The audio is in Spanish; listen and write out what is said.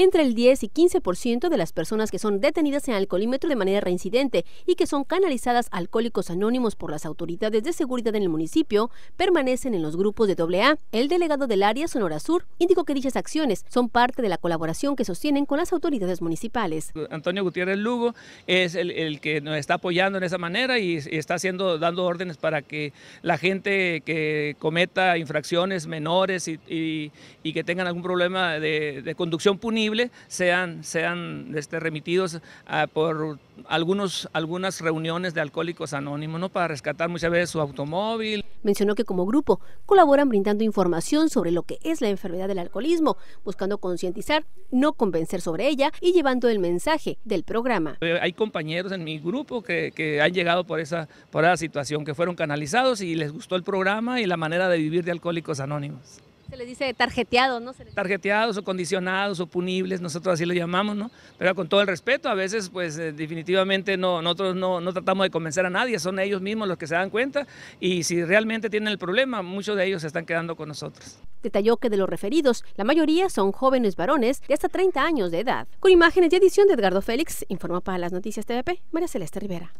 Entre el 10 y 15% de las personas que son detenidas en alcoholímetro de manera reincidente y que son canalizadas alcohólicos anónimos por las autoridades de seguridad en el municipio permanecen en los grupos de AA. El delegado del área Sonora Sur indicó que dichas acciones son parte de la colaboración que sostienen con las autoridades municipales. Antonio Gutiérrez Lugo es el, que nos está apoyando en esa manera y, está haciendo, dando órdenes para que la gente que cometa infracciones menores y, que tengan algún problema de, de conducción punida sean, sean este, remitidos ah, por algunos, algunas reuniones de alcohólicos anónimos, Para rescatar muchas veces su automóvil. Mencionó que como grupo colaboran brindando información sobre lo que es la enfermedad del alcoholismo, buscando concientizar, no convencer sobre ella y llevando el mensaje del programa. Eh, hay compañeros en mi grupo que, han llegado por esa, por esa situación, que fueron canalizados y les gustó el programa y la manera de vivir de Alcohólicos Anónimos. Se les dice tarjeteados, ¿no? Se Tarjeteados o condicionados o punibles, nosotros así lo llamamos, ¿no? Pero con todo el respeto, a veces pues eh, definitivamente no, nosotros no, tratamos de convencer a nadie, son ellos mismos los que se dan cuenta y si realmente tienen el problema, muchos de ellos se están quedando con nosotros. Detalló que de los referidos, la mayoría son jóvenes varones de hasta 30 años de edad. Con imágenes de edición de Edgardo Félix, informa para las noticias TVP, María Celeste Rivera.